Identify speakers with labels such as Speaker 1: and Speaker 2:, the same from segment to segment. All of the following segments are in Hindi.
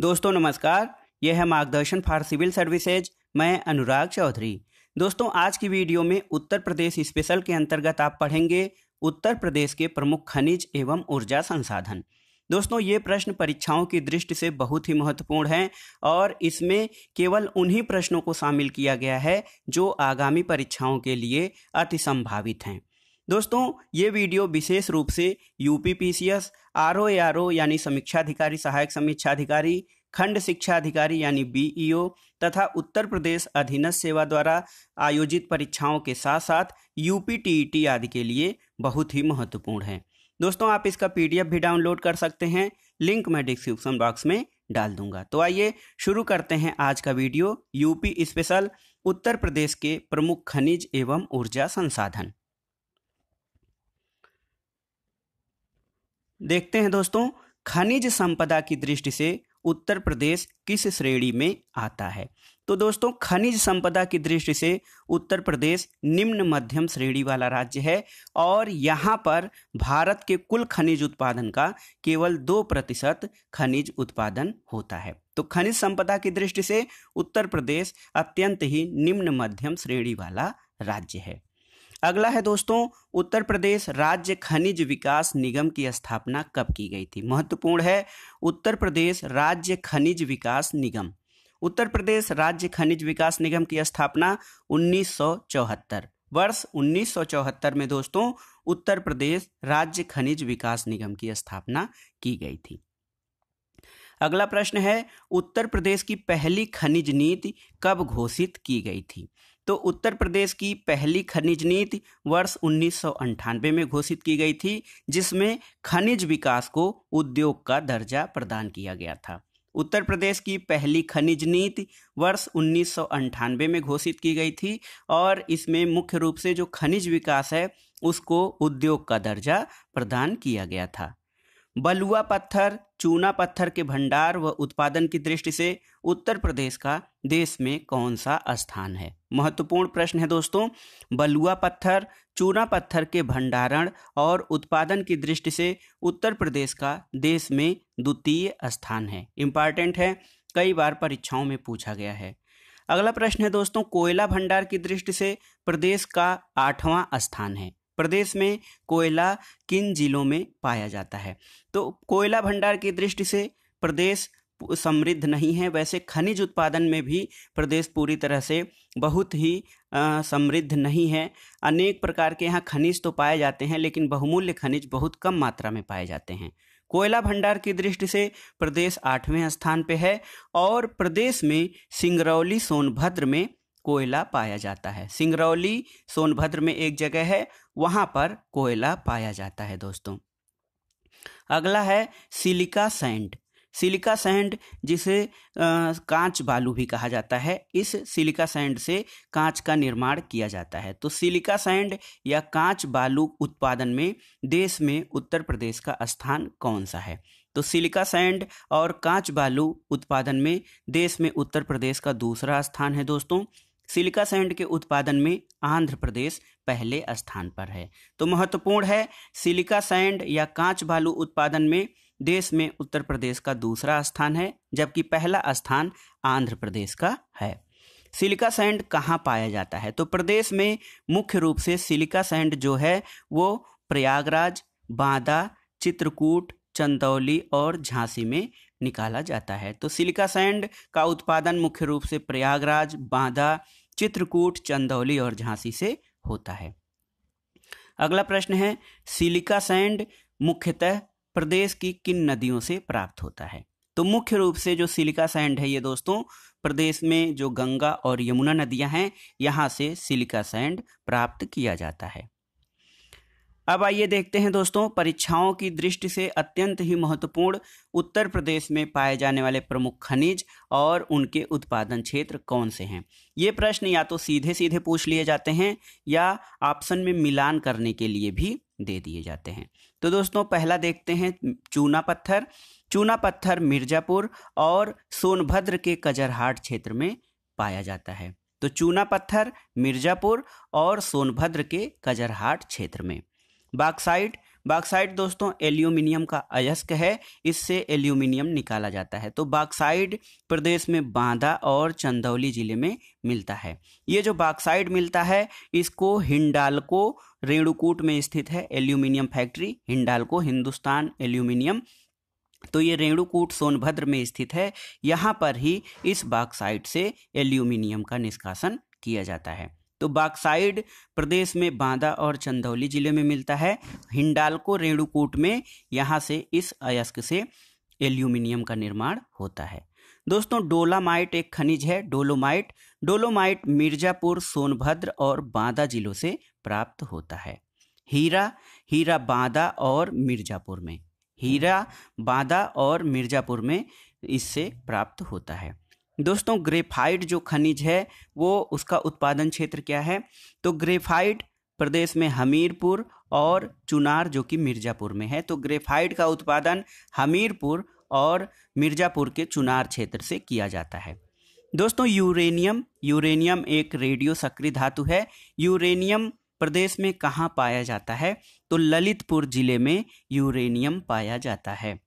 Speaker 1: दोस्तों नमस्कार यह है मार्गदर्शन फॉर सिविल सर्विसेज मैं अनुराग चौधरी दोस्तों आज की वीडियो में उत्तर प्रदेश स्पेशल के अंतर्गत आप पढ़ेंगे उत्तर प्रदेश के प्रमुख खनिज एवं ऊर्जा संसाधन दोस्तों ये प्रश्न परीक्षाओं की दृष्टि से बहुत ही महत्वपूर्ण हैं और इसमें केवल उन्हीं प्रश्नों को शामिल किया गया है जो आगामी परीक्षाओं के लिए अति संभावित हैं दोस्तों ये वीडियो विशेष रूप से U P P C S R O R O यानी समीक्षाधिकारी सहायक समीक्षाधिकारी खंड शिक्षा अधिकारी यानी बीईओ तथा उत्तर प्रदेश अधीनस्थ सेवा द्वारा आयोजित परीक्षाओं के साथ साथ यूपी टीईटी आदि के लिए बहुत ही महत्वपूर्ण है दोस्तों आप इसका पीडीएफ भी डाउनलोड कर सकते हैं लिंक मैं डिस्क्रिप्शन बॉक्स में डाल दूंगा तो आइए शुरू करते हैं आज का video UP special Uttar Pradesh के प्रमुख खनिज एवं ऊर्जा संसाधन देखते हैं दोस्तों खनिज संपदा की दृष्टि से उत्तर प्रदेश किस श्रेणी में आता है तो दोस्तों खनिज संपदा की दृष्टि से उत्तर प्रदेश निम्न मध्यम श्रेणी वाला राज्य है और यहाँ पर भारत के कुल खनिज उत्पादन का केवल दो प्रतिशत खनिज उत्पादन होता है तो खनिज संपदा की दृष्टि से उत्तर प्रदेश अत्यंत ही निम्न मध्यम श्रेणी वाला राज्य है अगला है दोस्तों उत्तर प्रदेश राज्य खनिज विकास निगम की स्थापना कब की गई थी महत्वपूर्ण है उत्तर प्रदेश राज्य खनिज विकास निगम उत्तर प्रदेश राज्य खनिज विकास निगम की स्थापना उन्नीस वर्ष 1974 में दोस्तों उत्तर प्रदेश राज्य खनिज विकास निगम की स्थापना की गई थी अगला प्रश्न है उत्तर प्रदेश की पहली खनिज नीति कब घोषित की गई थी तो उत्तर प्रदेश की पहली खनिज नीति वर्ष उन्नीस में घोषित की गई थी जिसमें खनिज विकास को उद्योग का दर्जा प्रदान किया गया था उत्तर प्रदेश की पहली खनिज नीति वर्ष उन्नीस में घोषित की गई थी और इसमें मुख्य रूप से जो खनिज विकास है उसको उद्योग का दर्जा प्रदान किया गया था बलुआ पत्थर चूना पत्थर के भंडार व उत्पादन की दृष्टि से उत्तर प्रदेश का देश में कौन सा स्थान है महत्वपूर्ण प्रश्न है दोस्तों बलुआ पत्थर चूना पत्थर के भंडारण और उत्पादन की दृष्टि से उत्तर प्रदेश का देश में द्वितीय स्थान है इम्पॉर्टेंट है कई बार परीक्षाओं में पूछा गया है अगला प्रश्न है दोस्तों कोयला भंडार की दृष्टि से प्रदेश का आठवां स्थान है प्रदेश में कोयला किन जिलों में पाया जाता है तो कोयला भंडार की दृष्टि से प्रदेश समृद्ध नहीं है वैसे खनिज उत्पादन में भी प्रदेश पूरी तरह से बहुत ही समृद्ध नहीं है अनेक प्रकार के यहाँ खनिज तो पाए जाते हैं लेकिन बहुमूल्य खनिज बहुत कम मात्रा में पाए जाते हैं कोयला भंडार की दृष्टि से प्रदेश आठवें स्थान पे है और प्रदेश में सिंगरौली सोनभद्र में कोयला पाया जाता है सिंगरौली सोनभद्र में एक जगह है वहाँ पर कोयला पाया जाता है दोस्तों अगला है सिलिका सैंड सिलिका सैंड जिसे कांच बालू भी कहा जाता है इस सिलिका सैंड से कांच का निर्माण किया जाता है तो सिलिका सैंड या कांच बालू उत्पादन में देश में उत्तर प्रदेश का स्थान कौन सा है तो सिलिका सैंड और कांच बालू उत्पादन में देश में उत्तर प्रदेश का दूसरा स्थान है दोस्तों सिलिका सैंड के उत्पादन में आंध्र प्रदेश पहले स्थान पर है तो महत्वपूर्ण है सिलिका सैंड या कांच बालू उत्पादन में देश में उत्तर प्रदेश का दूसरा स्थान है जबकि पहला स्थान आंध्र प्रदेश का है सिलिका सैंड कहाँ पाया जाता है तो प्रदेश में मुख्य रूप से सिलिका सैंड जो है वो प्रयागराज बांदा चित्रकूट चंदौली और झांसी में निकाला जाता है तो सिलिका सैंड का उत्पादन मुख्य रूप से प्रयागराज बांदा चित्रकूट चंदौली और झांसी से होता है अगला प्रश्न है सिलिका सैंड मुख्यतः प्रदेश की किन नदियों से प्राप्त होता है तो मुख्य रूप से जो सिलिका सैंड है ये दोस्तों प्रदेश में जो गंगा और यमुना नदियां हैं यहां से सिलिका सैंड प्राप्त किया जाता है अब आइए देखते हैं दोस्तों परीक्षाओं की दृष्टि से अत्यंत ही महत्वपूर्ण उत्तर प्रदेश में पाए जाने वाले प्रमुख खनिज और उनके उत्पादन क्षेत्र कौन से हैं ये प्रश्न या तो सीधे सीधे पूछ लिए जाते हैं या ऑप्शन में मिलान करने के लिए भी दे दिए जाते हैं तो दोस्तों पहला देखते हैं चूना पत्थर चूना पत्थर मिर्जापुर और सोनभद्र के कजरहाट क्षेत्र में पाया जाता है तो चूना पत्थर मिर्जापुर और सोनभद्र के कजरहाट क्षेत्र में बाक्साइट बाक्साइट दोस्तों एल्यूमिनियम का अयस्क है इससे एल्यूमिनियम निकाला जाता है तो बाक्साइड प्रदेश में बांदा और चंदौली जिले में मिलता है ये जो बाक्साइड मिलता है इसको हिंडालको रेणुकूट में स्थित है aluminium factory Hindalco Hindustan aluminium तो ये रेणुकूट सोनभद्र में स्थित है यहाँ पर ही इस बाक्साइट से एल्यूमिनियम का निष्कासन किया जाता है तो बागसाइड प्रदेश में बांदा और चंदौली जिले में मिलता है हिंडालको रेणुकूट में यहाँ से इस अयस्क से एल्यूमिनियम का निर्माण होता है दोस्तों डोलामाइट एक खनिज है डोलोमाइट डोलोमाइट मिर्जापुर सोनभद्र और बांदा जिलों से प्राप्त होता है हीरा हीरा बांदा और मिर्जापुर में हीरा बांदा और मिर्जापुर में इससे प्राप्त होता है दोस्तों ग्रेफाइट जो खनिज है वो उसका उत्पादन क्षेत्र क्या है तो ग्रेफाइट प्रदेश में हमीरपुर और चुनार जो कि मिर्ज़ापुर में है तो ग्रेफाइट का उत्पादन हमीरपुर और मिर्ज़ापुर के चुनार क्षेत्र से किया जाता है दोस्तों यूरेनियम यूरेनियम एक रेडियो सक्रिय धातु है यूरेनियम प्रदेश में कहाँ पाया जाता है तो ललितपुर जिले में यूरेनियम पाया जाता है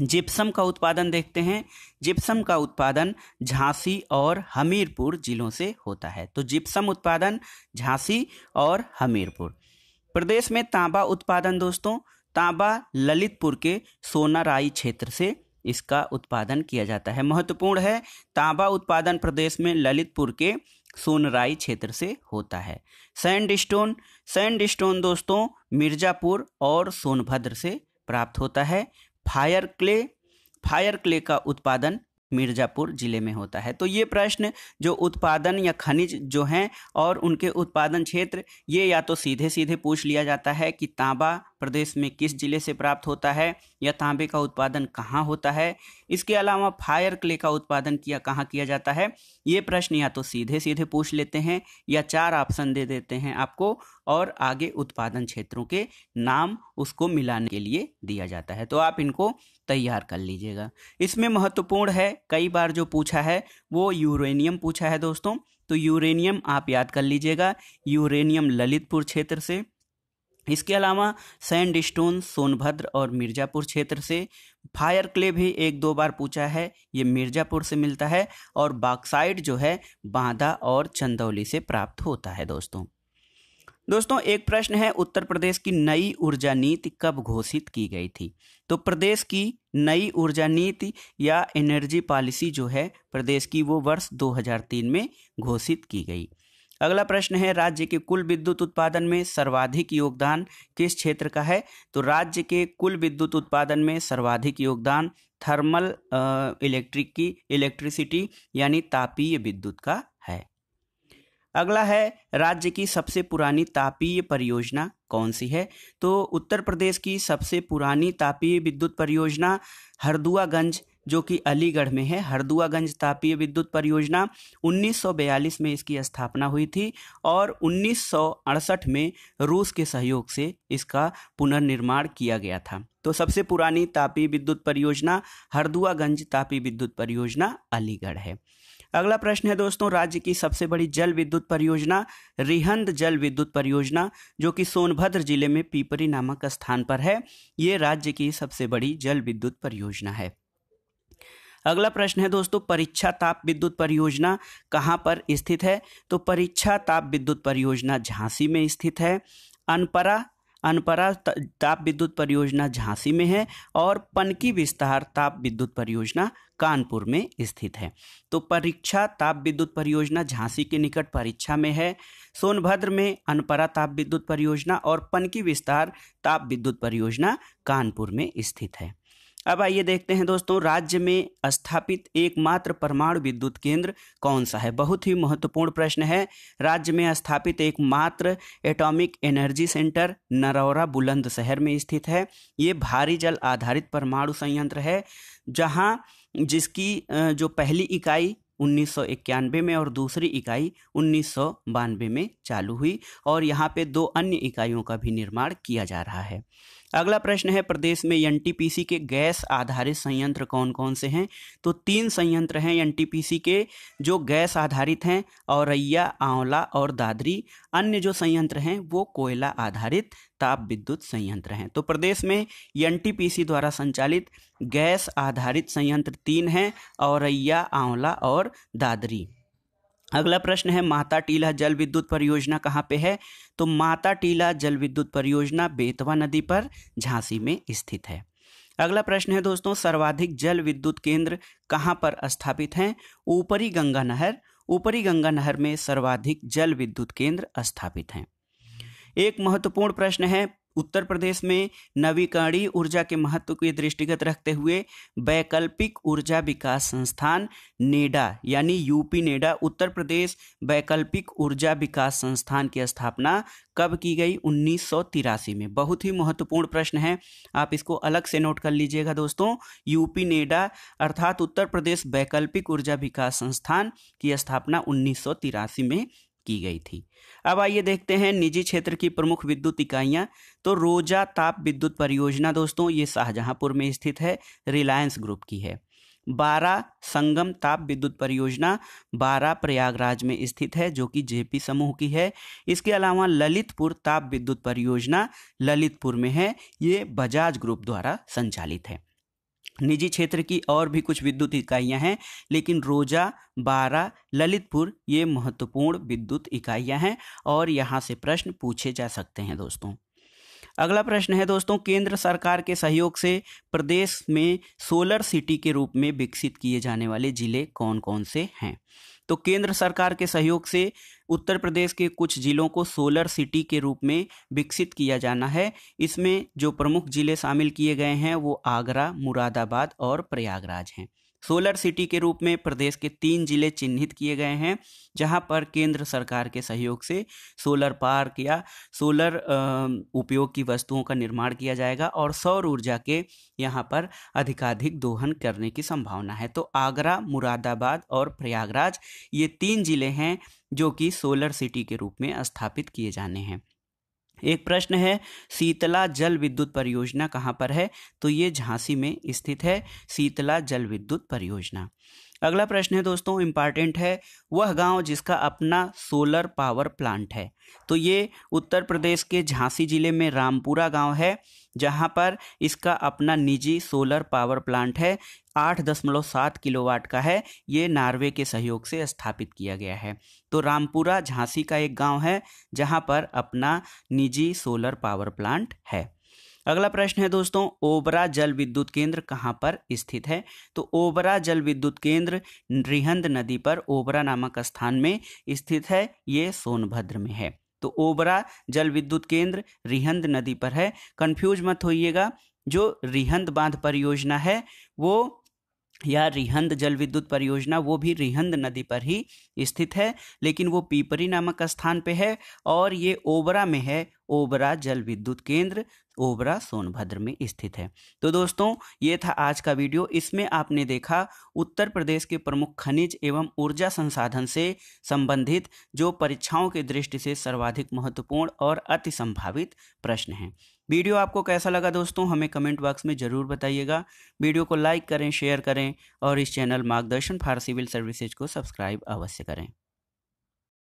Speaker 1: जिप्सम का उत्पादन देखते हैं जिप्सम का उत्पादन झांसी और हमीरपुर जिलों से होता है तो जिप्सम उत्पादन झांसी और हमीरपुर प्रदेश में तांबा उत्पादन दोस्तों तांबा ललितपुर के सोनाराई क्षेत्र से इसका उत्पादन किया जाता है महत्वपूर्ण है तांबा उत्पादन प्रदेश में ललितपुर के सोनराई क्षेत्र से होता है सैंड स्टोन सैंड स्टोन दोस्तों मिर्जापुर और सोनभद्र से प्राप्त होता है फायर क्ले फायर क्ले का उत्पादन मिर्ज़ापुर ज़िले में होता है तो ये प्रश्न जो उत्पादन या खनिज जो हैं और उनके उत्पादन क्षेत्र ये या तो सीधे सीधे पूछ लिया जाता है कि तांबा प्रदेश में किस जिले से प्राप्त होता है या तांबे का उत्पादन कहाँ होता है इसके अलावा फायर क्ले का उत्पादन किया कहाँ किया जाता है ये प्रश्न या तो सीधे सीधे पूछ लेते हैं या चार ऑप्शन दे देते हैं आपको और आगे उत्पादन क्षेत्रों के नाम उसको मिलाने के लिए दिया जाता है तो आप इनको तैयार कर लीजिएगा इसमें महत्वपूर्ण है कई बार जो पूछा है वो यूरेनियम पूछा है दोस्तों तो यूरेनियम आप याद कर लीजिएगा यूरेनियम ललितपुर क्षेत्र से इसके अलावा सैंड स्टोन सोनभद्र और मिर्ज़ापुर क्षेत्र से फायर क्ले भी एक दो बार पूछा है ये मिर्ज़ापुर से मिलता है और बाक्साइड जो है बांदा और चंदौली से प्राप्त होता है दोस्तों दोस्तों एक प्रश्न है उत्तर प्रदेश की नई ऊर्जा नीति कब घोषित की गई थी तो प्रदेश की नई ऊर्जा नीति या एनर्जी पॉलिसी जो है प्रदेश की वो वर्ष 2003 में घोषित की गई अगला प्रश्न है राज्य के कुल विद्युत उत्पादन में सर्वाधिक योगदान किस क्षेत्र का है तो राज्य के कुल विद्युत उत्पादन में सर्वाधिक योगदान थर्मल इलेक्ट्रिक की इलेक्ट्रिसिटी यानी तापीय विद्युत का है अगला है राज्य की सबसे पुरानी तापीय परियोजना कौन सी है तो उत्तर प्रदेश की सबसे पुरानी तापीय विद्युत परियोजना हरदुआगंज जो कि अलीगढ़ में है हरदुआगंज तापीय विद्युत परियोजना 1942 में इसकी स्थापना हुई थी और उन्नीस में रूस के सहयोग से इसका पुनर्निर्माण किया गया था तो सबसे पुरानी तापी विद्युत परियोजना हरदुआगंज तापी विद्युत परियोजना अलीगढ़ है अगला प्रश्न है दोस्तों राज्य की सबसे बड़ी जल विद्युत परियोजना रिहंद जल विद्युत परियोजना जो कि सोनभद्र जिले में पीपरी नामक स्थान पर है ये राज्य की सबसे बड़ी जल विद्युत परियोजना है अगला प्रश्न है दोस्तों परीक्षा ताप विद्युत परियोजना कहाँ पर स्थित है तो परीक्षा ताप विद्युत परियोजना झांसी में स्थित है अनपरा अनपरा ताप विद्युत परियोजना झांसी में है और पनकी विस्तार ताप विद्युत परियोजना कानपुर में स्थित है तो परीक्षा ताप विद्युत परियोजना झांसी के निकट परीक्षा में है सोनभद्र में अनपरा ताप विद्युत परियोजना और पनकी विस्तार ताप विद्युत परियोजना कानपुर में स्थित है अब आइए देखते हैं दोस्तों राज्य में स्थापित एकमात्र परमाणु विद्युत केंद्र कौन सा है बहुत ही महत्वपूर्ण प्रश्न है राज्य में स्थापित एकमात्र atomic energy centre Narora Bulandshahr में स्थित है ये भारी जल आधारित परमाणु संयंत्र है जहाँ जिसकी जो पहली इकाई उन्नीस में और दूसरी इकाई उन्नीस में चालू हुई और यहाँ पे दो अन्य इकाइयों का भी निर्माण किया जा रहा है अगला प्रश्न है प्रदेश में एन के गैस आधारित संयंत्र कौन कौन से हैं तो तीन संयंत्र हैं एन के जो गैस आधारित हैं औरैया आंवला और दादरी अन्य जो संयंत्र हैं वो कोयला आधारित ताप विद्युत संयंत्र हैं तो प्रदेश में एन द्वारा संचालित गैस आधारित संयंत्र तीन हैं औरैया आंवला और दादरी अगला प्रश्न है माता टीला जल विद्युत परियोजना कहाँ पे है तो माता टीला जल विद्युत परियोजना बेतवा नदी पर झांसी में स्थित है अगला प्रश्न है दोस्तों सर्वाधिक जल विद्युत केंद्र कहाँ पर स्थापित हैं ऊपरी गंगा नहर ऊपरी गंगा नहर में सर्वाधिक जल विद्युत केंद्र स्थापित हैं एक महत्वपूर्ण प्रश्न है उत्तर प्रदेश में नवीकरणीय ऊर्जा के महत्व को दृष्टिगत रखते हुए वैकल्पिक ऊर्जा विकास संस्थान नेडा यानी यूपी नेडा उत्तर प्रदेश वैकल्पिक ऊर्जा विकास संस्थान की स्थापना कब की गई उन्नीस में बहुत ही महत्वपूर्ण प्रश्न है आप इसको अलग से नोट कर लीजिएगा दोस्तों यूपी नेडा अर्थात उत्तर प्रदेश वैकल्पिक ऊर्जा विकास संस्थान की स्थापना उन्नीस में की गई थी अब आइए देखते हैं निजी क्षेत्र की प्रमुख विद्युत इकाइयाँ तो रोजा ताप विद्युत परियोजना दोस्तों ये शाहजहांपुर में स्थित है रिलायंस ग्रुप की है बारह संगम ताप विद्युत परियोजना बारह प्रयागराज में स्थित है जो कि जेपी समूह की है इसके अलावा ललितपुर ताप विद्युत परियोजना ललितपुर में है ये बजाज ग्रुप द्वारा संचालित है निजी क्षेत्र की और भी कुछ विद्युत इकाइयां हैं लेकिन रोजा बारा ललितपुर ये महत्वपूर्ण विद्युत इकाइयां हैं और यहाँ से प्रश्न पूछे जा सकते हैं दोस्तों अगला प्रश्न है दोस्तों केंद्र सरकार के सहयोग से प्रदेश में सोलर सिटी के रूप में विकसित किए जाने वाले जिले कौन कौन से हैं तो केंद्र सरकार के सहयोग से उत्तर प्रदेश के कुछ जिलों को सोलर सिटी के रूप में विकसित किया जाना है इसमें जो प्रमुख जिले शामिल किए गए हैं वो आगरा मुरादाबाद और प्रयागराज हैं सोलर सिटी के रूप में प्रदेश के तीन जिले चिन्हित किए गए हैं जहां पर केंद्र सरकार के सहयोग से सोलर पार्क या सोलर उपयोग की वस्तुओं का निर्माण किया जाएगा और सौर ऊर्जा के यहाँ पर अधिकाधिक दोहन करने की संभावना है तो आगरा मुरादाबाद और प्रयागराज ये तीन जिले हैं जो कि सोलर सिटी के रूप में स्थापित किए जाने हैं एक प्रश्न है शीतला जल विद्युत परियोजना कहाँ पर है तो ये झांसी में स्थित है शीतला जल विद्युत परियोजना अगला प्रश्न है दोस्तों इम्पॉर्टेंट है वह गांव जिसका अपना सोलर पावर प्लांट है तो ये उत्तर प्रदेश के झांसी जिले में रामपुरा गांव है जहां पर इसका अपना निजी सोलर पावर प्लांट है आठ दशमलव सात किलोवाट का है ये नार्वे के सहयोग से स्थापित किया गया है तो रामपुरा झांसी का एक गांव है जहां पर अपना निजी सोलर पावर प्लांट है अगला प्रश्न है दोस्तों ओबरा जल विद्युत केंद्र कहाँ पर स्थित है तो ओबरा जल विद्युत केंद्र रिहंद नदी पर ओबरा नामक स्थान में स्थित है ये सोनभद्र में है तो ओबरा जल विद्युत केंद्र रिहंद नदी पर है कंफ्यूज मत होइएगा जो रिहंद बांध परियोजना है वो या रिहंद जल विद्युत परियोजना वो भी रिहंद नदी पर ही स्थित है लेकिन वो पीपरी नामक स्थान पे है और ये ओबरा में है ओबरा जल विद्युत केंद्र ओबरा सोनभद्र में स्थित है तो दोस्तों ये था आज का वीडियो इसमें आपने देखा उत्तर प्रदेश के प्रमुख खनिज एवं ऊर्जा संसाधन से संबंधित जो परीक्षाओं के दृष्टि से सर्वाधिक महत्वपूर्ण और अति संभावित प्रश्न हैं वीडियो आपको कैसा लगा दोस्तों हमें कमेंट बॉक्स में ज़रूर बताइएगा वीडियो को लाइक करें शेयर करें और इस channel Margdarshan for civil services को सब्सक्राइब अवश्य करें